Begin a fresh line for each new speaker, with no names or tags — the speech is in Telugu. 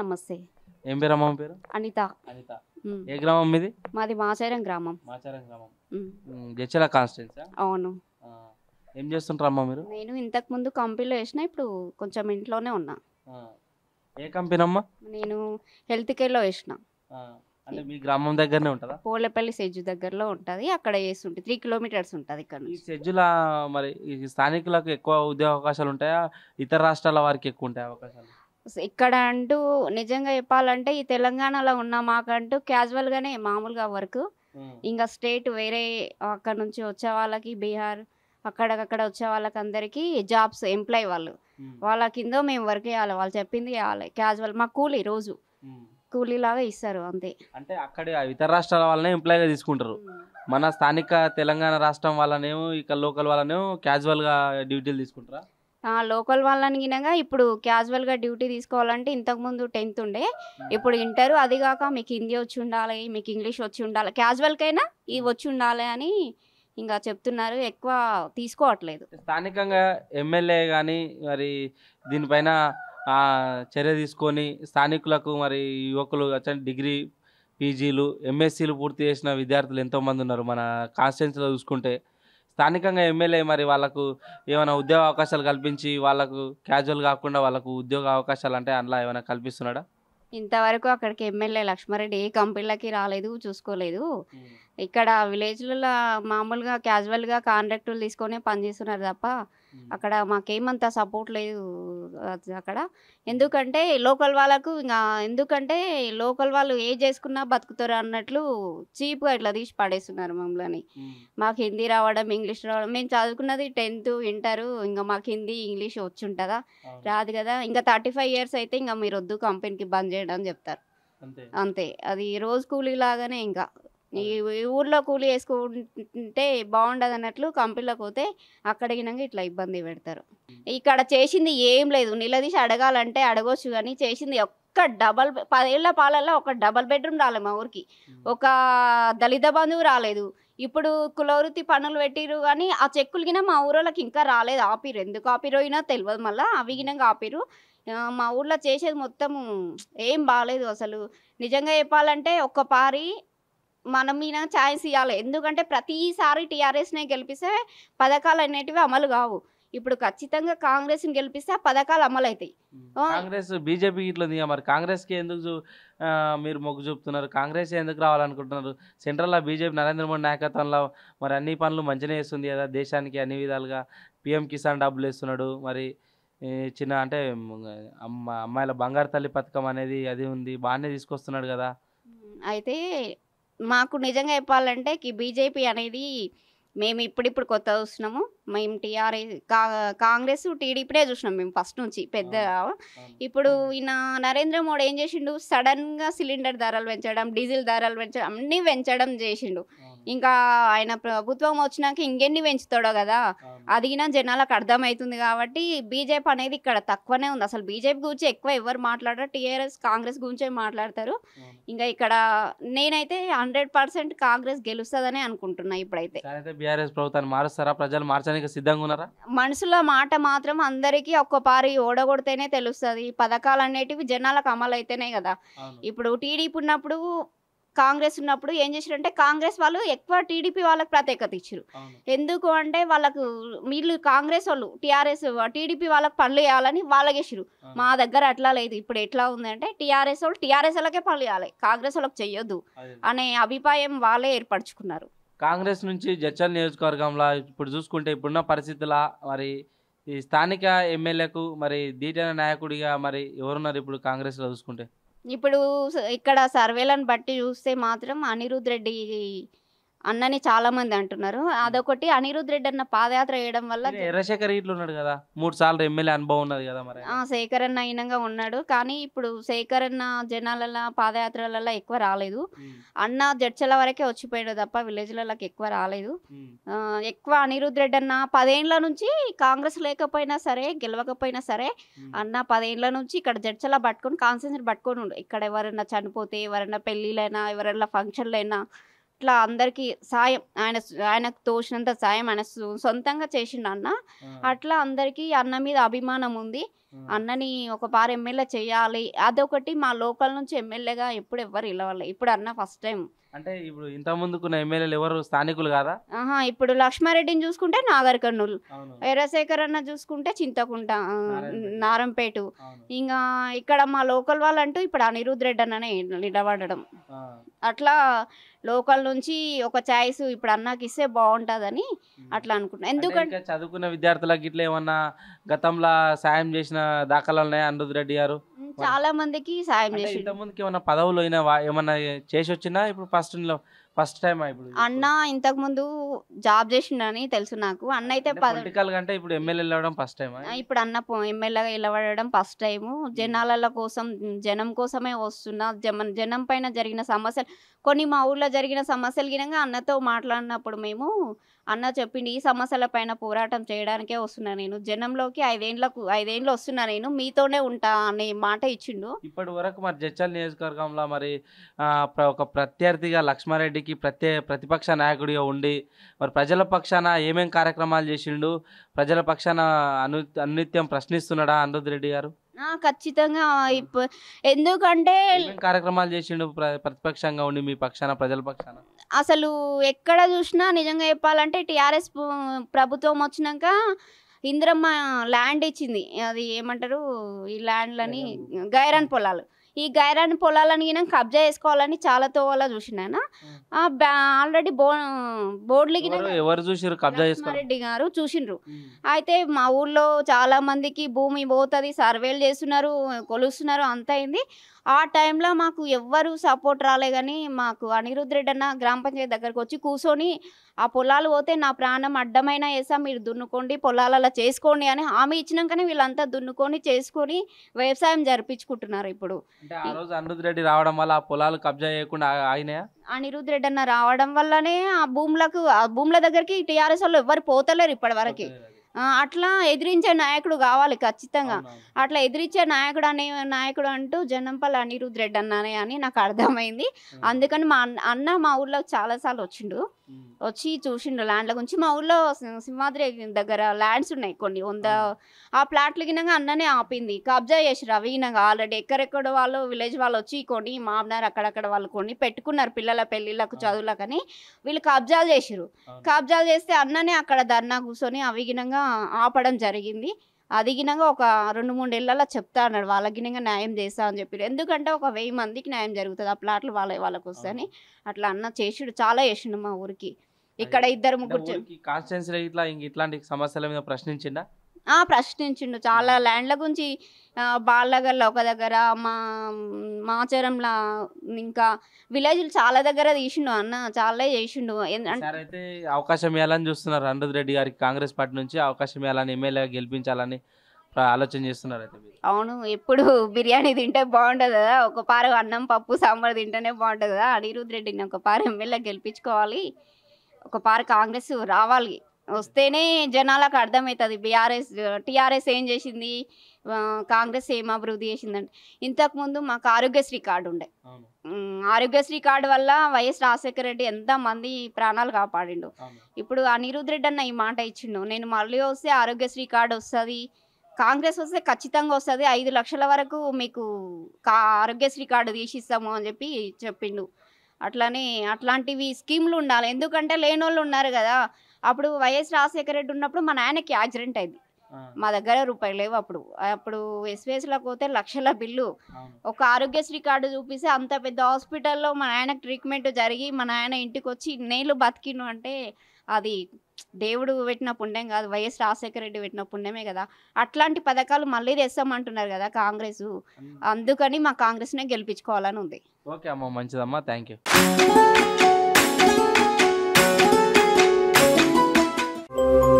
నమస్తే
ఏం పేరు అమ్మ పేరు
అనిత అనిత ఏ గ్రామం మీది మాది మాచారం గ్రామం మాచారం గ్రామం
జడ్చల కాన్స్టిట్యున్సీ అవును ఏం చేస్తుంటారు అమ్మ మీరు
నేను ఇంతకు ముందు కంపెనీలో వేసిన ఇప్పుడు కొంచెం ఇంట్లోనే ఉన్నా ఏ కంపెనీ అమ్మా నేను హెల్త్ కేర్లో వేసిన
అంటే మీ గ్రామం దగ్గరనే ఉంటుందా
పోలేపల్లి సెజ్జు దగ్గరలో ఉంటుంది అక్కడ వేస్తుంటే త్రీ కిలోమీటర్స్ ఉంటుంది ఇక్కడ ఈ
సెజ్జుల మరి ఈ స్థానికులకు ఎక్కువ ఉద్యోగ అవకాశాలు ఉంటాయా ఇతర రాష్ట్రాల వారికి ఎక్కువ ఉంటాయి అవకాశాలు
ఇక్కడ అంటూ నిజంగా చెప్పాలంటే ఈ తెలంగాణలో ఉన్న మాకంటూ క్యాజువల్గానే మామూలుగా వర్క్ ఇంకా స్టేట్ వేరే అక్కడ నుంచి వచ్చే వాళ్ళకి బీహార్ అక్కడక్కడ వచ్చే వాళ్ళకి అందరికీ జాబ్స్ ఎంప్లాయ్ వాళ్ళు వాళ్ళ కింద మేము వర్క్ చేయాలి వాళ్ళు చెప్పింది చేయాలి క్యాజువల్ మా కూలీ రోజు కూలీ లాగా ఇస్తారు అంతే అంటే
అక్కడ ఇతర రాష్ట్రాల వాళ్ళనే ఎంప్లాయ్గా తీసుకుంటారు మన స్థానిక తెలంగాణ రాష్ట్రం వాళ్ళనేమో ఇక లోకల్ వాళ్ళనేమో క్యాజువల్గా డ్యూటీలు తీసుకుంటారా
లోకల్ వాళ్ళని గినగా ఇప్పుడు క్యాజువల్గా డ్యూటీ తీసుకోవాలంటే ఇంతకుముందు టెన్త్ ఉండే ఇప్పుడు ఇంటర్ అది కాక మీకు హిందీ వచ్చి ఉండాలి మీకు ఇంగ్లీష్ వచ్చి ఉండాలి క్యాజువల్కైనా ఇవి వచ్చి ఉండాలి అని ఇంకా చెప్తున్నారు ఎక్కువ తీసుకోవట్లేదు
స్థానికంగా ఎమ్మెల్యే కానీ మరి దీనిపైన చర్య తీసుకొని స్థానికులకు మరి యువకులు డిగ్రీ పీజీలు ఎంఎస్సీలు పూర్తి చేసిన విద్యార్థులు ఎంతోమంది ఉన్నారు మన కాన్స్టిట్యున్సీలో చూసుకుంటే స్థానికంగా ఎమ్మెల్యే మరి వాళ్ళకు ఏమైనా ఉద్యోగ అవకాశాలు కల్పించి వాళ్ళకు క్యాజువల్ కాకుండా వాళ్ళకు ఉద్యోగ అవకాశాలు అంటే అందులో ఏమైనా కల్పిస్తున్నాడా
ఇంతవరకు అక్కడికి ఎమ్మెల్యే లక్ష్మారెడ్డి ఏ కంపెనీలకి రాలేదు చూసుకోలేదు ఇక్కడ విలేజ్లలో మామూలుగా క్యాజువల్గా కాంట్రాక్టులు తీసుకొని పనిచేస్తున్నారు తప్ప అక్కడ మాకేమంత సపోర్ట్ లేదు అక్కడ ఎందుకంటే లోకల్ వాళ్ళకు ఇంకా ఎందుకంటే లోకల్ వాళ్ళు ఏ చేసుకున్నా బతుకుతారు అన్నట్లు చీప్గా ఇట్లా తీసి పడేస్తున్నారు మమ్మల్ని మాకు హిందీ రావడం ఇంగ్లీష్ రావడం మేము చదువుకున్నది టెన్త్ ఇంటరు ఇంకా మాకు హిందీ ఇంగ్లీష్ వచ్చి ఉంటుందా రాదు కదా ఇంకా థర్టీ ఫైవ్ ఇయర్స్ అయితే ఇంకా మీరు వద్దు కంపెనీకి బంద్ చేయడం చెప్తారు అంతే అది రోజు కూలీ లాగానే ఇంకా ఈ ఊర్లో కూలి వేసుకుంటే బాగుండదు అన్నట్లు కంపెనీలకు పోతే అక్కడిగినాక ఇట్లా ఇబ్బంది పెడతారు ఇక్కడ చేసింది ఏం లేదు నిలదీసి అడగాలంటే అడగొచ్చు కానీ చేసింది ఒక్క డబల్ పదేళ్ల పాలల్లో ఒక డబల్ బెడ్రూమ్ రాలే మా ఊరికి ఒక దళిత బంధువు రాలేదు ఇప్పుడు కులవృత్తి పనులు పెట్టిరు కానీ ఆ చెక్కులు గిన మా ఊరోళ్ళకి ఇంకా రాలేదు ఆపిరు ఎందుకు అయినా తెలియదు మళ్ళీ అవి గినంగా ఆపిరు మా ఊర్లో చేసేది మొత్తం ఏం బాగాలేదు అసలు నిజంగా చెప్పాలంటే ఒక్క పారి మనం మీద ఛాయిస్ ఇవ్వాలి ఎందుకంటే ప్రతిసారి టీఆర్ఎస్నే గెలిపిస్తే పథకాలు అనేటివి అమలు కావు ఇప్పుడు ఖచ్చితంగా కాంగ్రెస్ గెలిపిస్తే పథకాలు అమలు అవుతాయి
కాంగ్రెస్ బీజేపీ ఇట్లా మరి కాంగ్రెస్ కి ఎందుకు మీరు మొగ్గు చూపుతున్నారు కాంగ్రెస్ ఎందుకు రావాలనుకుంటున్నారు సెంట్రల్లో బీజేపీ నరేంద్ర మోడీ నాయకత్వంలో మరి అన్ని పనులు మంచినే వేస్తుంది కదా దేశానికి అన్ని విధాలుగా పిఎం కిసాన్ డబ్బులు వేస్తున్నాడు మరి చిన్న అంటే అమ్మాయిల బంగారు తల్లి పథకం అనేది అది ఉంది బాగానే తీసుకొస్తున్నాడు కదా
అయితే మాకు నిజంగా చెప్పాలంటే బీజేపీ అనేది మేము ఇప్పుడిప్పుడు కొత్త చూస్తున్నాము మేము టీఆర్ఎస్ కాంగ్రెస్ టీడీపీనే చూసినాం మేము ఫస్ట్ నుంచి పెద్ద ఇప్పుడు ఈయన నరేంద్ర మోడీ ఏం చేసిండు సడన్గా సిలిండర్ ధరలు పెంచడం డీజిల్ ధరలు పెంచడం అన్నీ పెంచడం చేసిండు ఇంకా ఆయన ప్రభుత్వం వచ్చినాక ఇంకెన్ని పెంచుతాడో కదా అదిగినా జనాలకు అర్థమవుతుంది కాబట్టి బీజేపీ అనేది ఇక్కడ తక్కువనే ఉంది అసలు బీజేపీ గురించి ఎక్కువ ఎవరు మాట్లాడారు టీఆర్ఎస్ కాంగ్రెస్ గురించే మాట్లాడతారు ఇంకా ఇక్కడ నేనైతే హండ్రెడ్ పర్సెంట్ కాంగ్రెస్ గెలుస్తుందనే అనుకుంటున్నా ఇప్పుడైతే
బీఆర్ఎస్ ప్రభుత్వాన్ని మారుస్తారా ప్రజలు మార్చడానికి సిద్ధంగా ఉన్నారా
మనుషుల మాట మాత్రం అందరికీ ఒక్కపారి ఓడగొడితేనే తెలుస్తుంది పథకాలు అనేటివి జనాలకు అమలు అయితేనే కదా ఇప్పుడు టీడీపీ ఉన్నప్పుడు కాంగ్రెస్ ఉన్నప్పుడు ఏం అంటే కాంగ్రెస్ వాళ్ళు ఎక్కువ టీడీపీ వాళ్ళకి ప్రత్యేకత ఇచ్చారు ఎందుకు అంటే వాళ్ళకు వీళ్ళు కాంగ్రెస్ వాళ్ళు టీఆర్ఎస్ టీడీపీ వాళ్ళకి పనులు చేయాలని ఇచ్చారు మా దగ్గర అట్లా లేదు ఇప్పుడు ఎట్లా ఉంది అంటే టీఆర్ఎస్ వాళ్ళు టీఆర్ఎస్ వాళ్ళకే పనులు చేయాలి కాంగ్రెస్ వాళ్ళకి చెయ్యొద్దు అనే అభిప్రాయం వాళ్ళే ఏర్పరచుకున్నారు
కాంగ్రెస్ నుంచి జచ్చల్ నియోజకవర్గంలో ఇప్పుడు చూసుకుంటే ఇప్పుడున్న పరిస్థితుల మరి ఈ స్థానిక ఎమ్మెల్యేకు మరి దీటైన నాయకుడిగా మరి ఎవరున్నారు ఇప్పుడు కాంగ్రెస్లో చూసుకుంటే
ఇప్పుడు ఇక్కడ సర్వేలను బట్టి చూస్తే మాత్రం అనిరుద్ రెడ్డి అన్నని చాలా మంది అంటున్నారు అదొకటి అనిరుద్ రెడ్డి అన్న పాదయాత్ర చేయడం వల్ల
ఎర్రశేఖర్ కదా మూడు సార్లు ఎమ్మెల్యే అనుభవం ఉన్నది కదా మరి
శేఖర్ అన్న అయినగా ఉన్నాడు కానీ ఇప్పుడు శేఖర్ అన్న జనాలలా పాదయాత్రల ఎక్కువ రాలేదు అన్న జడ్చల వరకే వచ్చిపోయాడు తప్ప విలేజ్లలోకి ఎక్కువ రాలేదు ఎక్కువ అనిరుద్ రెడ్డి అన్న పదేండ్ల నుంచి కాంగ్రెస్ లేకపోయినా సరే గెలవకపోయినా సరే అన్న పదేండ్ల నుంచి ఇక్కడ జడ్చల పట్టుకొని కాన్సెన్స్ పట్టుకొని ఉండు ఇక్కడ ఎవరైనా చనిపోతే ఎవరైనా పెళ్ళిళ్ళైనా ఎవరైనా ఫంక్షన్లైనా అట్లా అందరికి సాయం ఆయన ఆయనకు తోచినంత సాయం ఆయన సొంతంగా చేసిండు అన్న అట్లా అందరికి అన్న మీద అభిమానం ఉంది అన్నని ఒక పారు ఎమ్మెల్యే చేయాలి అదొకటి మా లోకల్ నుంచి ఎమ్మెల్యేగా ఎప్పుడు ఎవ్వరు ఇలా ఇప్పుడు అన్న ఫస్ట్ టైం
అంటే ఇప్పుడు ఇంత ముందుకున్న ఎమ్మెల్యేలు ఎవరు స్థానికులు కాదా
ఆహా ఇప్పుడు లక్ష్మారెడ్డిని చూసుకుంటే నాగర్ కర్నూలు ఎర్రశేఖర్ అన్న చూసుకుంటే చింతకుంట నారంపేట ఇంకా ఇక్కడ మా లోకల్ వాళ్ళంటూ ఇప్పుడు అనిరుద్ రెడ్డి అన్ననే నిలబడడం అట్లా లోకల్ నుంచి ఒక ఛాయిస్ ఇప్పుడు అన్నకి ఇస్తే బాగుంటుందని అట్లా అనుకుంటా ఎందుకంటే
చదువుకున్న విద్యార్థులకు ఇట్లా ఏమన్నా గతంలో సాయం చేసిన దాఖలు అనిరుద్ రెడ్డి గారు
చాలా మందికి సాయం చేసి
ఇంతకుముందుకి ఏమైనా పదవులు అయినా ఏమైనా చేసి వచ్చినా ఇప్పుడు ఫస్ట్ ఫస్ట్ టైం ఇప్పుడు
అన్న ఇంతకు ముందు జాబ్ చేసిండని తెలుసు నాకు అన్న అయితే పొలిటికల్
అంటే ఇప్పుడు ఎమ్మెల్యే వెళ్ళడం ఫస్ట్ టైం
ఇప్పుడు అన్న ఎమ్మెల్యేగా నిలబడడం ఫస్ట్ టైం జనాలల కోసం జనం కోసమే వస్తున్నా జనం జనం పైన జరిగిన సమస్యలు కొన్ని మా ఊర్లో జరిగిన సమస్యలు గినంగా అన్నతో మాట్లాడినప్పుడు మేము అన్న చెప్పిండు ఈ సమస్యల పైన పోరాటం చేయడానికే వస్తున్నా నేను జనంలోకి ఐదేండ్లకు ఐదేండ్లు వస్తున్నా నేను మీతోనే ఉంటా అనే మాట ఇచ్చిండు
ఇప్పటి వరకు మరి జడ్చల్ నియోజకవర్గంలో మరి ఒక ప్రత్యర్థిగా లక్ష్మారెడ్డికి ప్రత్యే ప్రతిపక్ష నాయకుడిగా ఉండి మరి ప్రజల పక్షాన ఏమేం కార్యక్రమాలు చేసిండు ప్రజల పక్షాన అను అనిత్యం ప్రశ్నిస్తున్నాడా అనురుద్ రెడ్డి గారు
ఖచ్చితంగా ఎందుకంటే
కార్యక్రమాలు చేసిండు ప్రతిపక్షంగా ఉండి మీ పక్షాన ప్రజల పక్షాన
అసలు ఎక్కడ చూసినా నిజంగా చెప్పాలంటే టీఆర్ఎస్ ప్రభుత్వం వచ్చినాక ఇందిరమ్మ ల్యాండ్ ఇచ్చింది అది ఏమంటారు ఈ ల్యాండ్లని గైరాన్ పొలాలు ఈ గైరాన్ పొలాలని గినం కబ్జా చేసుకోవాలని చాలా తోవలా చూసిన ఆల్రెడీ బో బోర్డులు ఎవరు చూసారు కబ్జా రెడ్డి గారు చూసిండ్రు అయితే మా ఊర్లో చాలా మందికి భూమి పోతుంది సర్వేలు చేస్తున్నారు కొలుస్తున్నారు అంత అయింది ఆ టైంలో మాకు ఎవ్వరు సపోర్ట్ రాలే కానీ మాకు అనిరుద్ రెడ్డి అన్న గ్రామ పంచాయతీ దగ్గరకు వచ్చి కూర్చొని ఆ పొలాలు పోతే నా ప్రాణం అడ్డమైన వేసా మీరు దున్నుకోండి పొలాలలో చేసుకోండి అని హామీ ఇచ్చినాకనే వీళ్ళంతా దున్నుకొని చేసుకొని వ్యవసాయం జరిపించుకుంటున్నారు ఇప్పుడు
అనిరుద్ రెడ్డి రావడం వల్ల ఆ పొలాలు కబ్జా చేయకుండా ఆయన
అనిరుద్ రెడ్డి అన్న రావడం వల్లనే ఆ భూములకు ఆ భూముల దగ్గరికి టీఆర్ఎస్ వాళ్ళు ఎవ్వరు పోతలేరు ఇప్పటి వరకు అట్లా ఎదిరించే నాయకుడు కావాలి ఖచ్చితంగా అట్లా ఎదిరించే నాయకుడు అనే నాయకుడు అంటూ జనంపల్లి అనిరుద్ రెడ్డి అన్నానే అని నాకు అర్థమైంది అందుకని మా అన్న మా ఊర్లో చాలాసార్లు వచ్చిండు వచ్చి చూసిండు ల్యాండ్ల గురించి మా ఊళ్ళో సింహాద్రి దగ్గర ల్యాండ్స్ ఉన్నాయి కొన్ని వంద ఆ ప్లాట్లు గినంగా అన్ననే ఆపింది కబ్జా చేసిరు అవి గినంగా ఆల్రెడీ ఎక్కడెక్కడ వాళ్ళు విలేజ్ వాళ్ళు వచ్చి కొని మామనారు అక్కడక్కడ వాళ్ళు కొని పెట్టుకున్నారు పిల్లల పెళ్ళిళ్ళకు చదువులకని వీళ్ళు కబ్జాలు చేసిరు కబ్జాలు చేస్తే అన్ననే అక్కడ ధర్నా కూర్చొని అవి గినంగా ఆపడం జరిగింది అది గినంగా ఒక రెండు మూడు ఇళ్ళల్లో చెప్తా అన్నాడు వాళ్ళ గినంగా న్యాయం చేస్తా అని చెప్పి ఎందుకంటే ఒక వెయ్యి మందికి న్యాయం జరుగుతుంది ఆ ప్లాట్లు వాళ్ళ వాళ్ళకి వస్తాయని అట్లా అన్న చేసిడు చాలా చేసిండు మా ఊరికి ఇక్కడ ఇద్దరు ముగ్గురు
ఇట్లా ఇట్లాంటి సమస్యల మీద ప్రశ్నించిందా
ప్రశ్నించిండు చాలా ల్యాండ్ల గురించి బాళ్ళగల్ల ఒక దగ్గర మా మాచరంలా ఇంకా విలేజ్లు చాలా దగ్గర తీసిండు అన్న చాలా చేసిండు అయితే
అవకాశం ఇవ్వాలని చూస్తున్నారు అనిరుద్ రెడ్డి గారికి కాంగ్రెస్ పార్టీ నుంచి అవకాశం ఇవ్వాలని ఎమ్మెల్యే గెలిపించాలని ఆలోచన చేస్తున్నారు అయితే
అవును ఎప్పుడు బిర్యానీ తింటే బాగుంటుంది కదా ఒక పారు అన్నం పప్పు సాంబార్ తింటేనే బాగుంటుంది కదా అనిరుద్ రెడ్డిని ఒక పారు ఎమ్మెల్యే గెలిపించుకోవాలి ఒక పారు కాంగ్రెస్ రావాలి వస్తేనే జనాలకు అర్థమవుతుంది బీఆర్ఎస్ టీఆర్ఎస్ ఏం చేసింది కాంగ్రెస్ ఏం అభివృద్ధి చేసిందంటే ఇంతకుముందు మాకు ఆరోగ్యశ్రీ కార్డు ఉండే ఆరోగ్యశ్రీ కార్డు వల్ల వైఎస్ రాజశేఖర రెడ్డి ఎంత మంది ప్రాణాలు కాపాడిండు ఇప్పుడు అనిరుద్ రెడ్డి అన్న ఈ మాట ఇచ్చిండు నేను మళ్ళీ వస్తే ఆరోగ్యశ్రీ కార్డు వస్తుంది కాంగ్రెస్ వస్తే ఖచ్చితంగా వస్తుంది ఐదు లక్షల వరకు మీకు కా ఆరోగ్యశ్రీ కార్డు తీసిస్తాము అని చెప్పి చెప్పిండు అట్లనే అట్లాంటివి స్కీమ్లు ఉండాలి ఎందుకంటే లేని వాళ్ళు ఉన్నారు కదా అప్పుడు వైఎస్ రాజశేఖర రెడ్డి ఉన్నప్పుడు మా నాయనకి యాక్సిడెంట్ అయింది మా దగ్గర రూపాయలు లేవు అప్పుడు అప్పుడు ఎస్విఎస్లోకి పోతే లక్షల బిల్లు ఒక ఆరోగ్యశ్రీ కార్డు చూపిస్తే అంత పెద్ద హాస్పిటల్లో మా నాయన ట్రీట్మెంట్ జరిగి మా నాయన ఇంటికి వచ్చి ఇన్నేళ్ళు బతికిను అంటే అది దేవుడు పెట్టిన పుణ్యం కాదు వైఎస్ రాజశేఖర రెడ్డి పెట్టిన పుణ్యమే కదా అట్లాంటి పథకాలు మళ్ళీ తెస్తామంటున్నారు కదా కాంగ్రెస్ అందుకని మా కాంగ్రెస్నే గెలిపించుకోవాలని ఉంది
ఓకే అమ్మ మంచిదమ్మా థ్యాంక్ యూ Thank you.